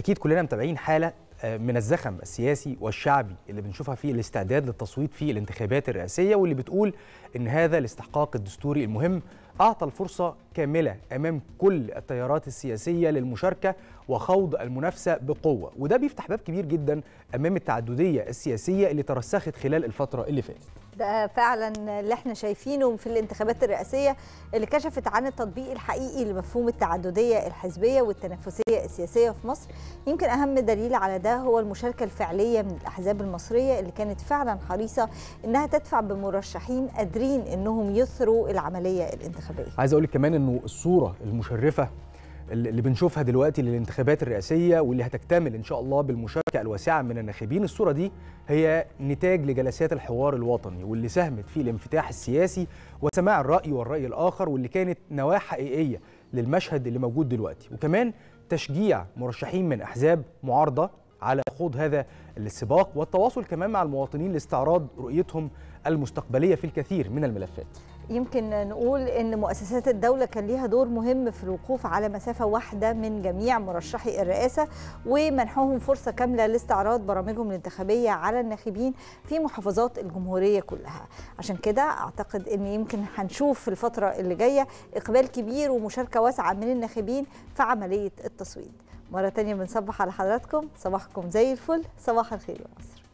اكيد كلنا متابعين حاله آه، من الزخم السياسي والشعبي اللي بنشوفها في الاستعداد للتصويت في الانتخابات الرئاسيه واللي بتقول ان هذا الاستحقاق الدستوري المهم اعطى الفرصه كامله امام كل التيارات السياسيه للمشاركه وخوض المنافسه بقوه وده بيفتح باب كبير جدا امام التعدديه السياسيه اللي ترسخت خلال الفتره اللي فاتت ده فعلا اللي احنا شايفينه في الانتخابات الرئاسيه اللي كشفت عن التطبيق الحقيقي لمفهوم التعدديه الحزبيه والتنافسيه السياسيه في مصر يمكن اهم دليل على ده هو المشاركه الفعليه من الاحزاب المصريه اللي كانت فعلا حريصه انها تدفع بمرشحين قادرين انهم يثروا العمليه الانتخابيه عايز اقول لك كمان انه الصوره المشرفه اللي بنشوفها دلوقتي للانتخابات الرئاسيه واللي هتكتمل ان شاء الله بالمشاركه الواسعه من الناخبين الصوره دي هي نتاج لجلسات الحوار الوطني واللي ساهمت في الانفتاح السياسي وسماع الراي والراي الاخر واللي كانت نواه حقيقيه للمشهد اللي موجود دلوقتي وكمان تشجيع مرشحين من احزاب معارضه على خوض هذا السباق والتواصل كمان مع المواطنين لاستعراض رؤيتهم المستقبليه في الكثير من الملفات يمكن نقول ان مؤسسات الدوله كان ليها دور مهم في الوقوف على مسافه واحده من جميع مرشحي الرئاسه ومنحهم فرصه كامله لاستعراض برامجهم الانتخابيه على الناخبين في محافظات الجمهوريه كلها عشان كده اعتقد ان يمكن هنشوف في الفتره اللي جايه اقبال كبير ومشاركه واسعه من الناخبين في عمليه التصويت مره تانية بنصبح على حضراتكم صباحكم زي الفل صباح الخير يا مصر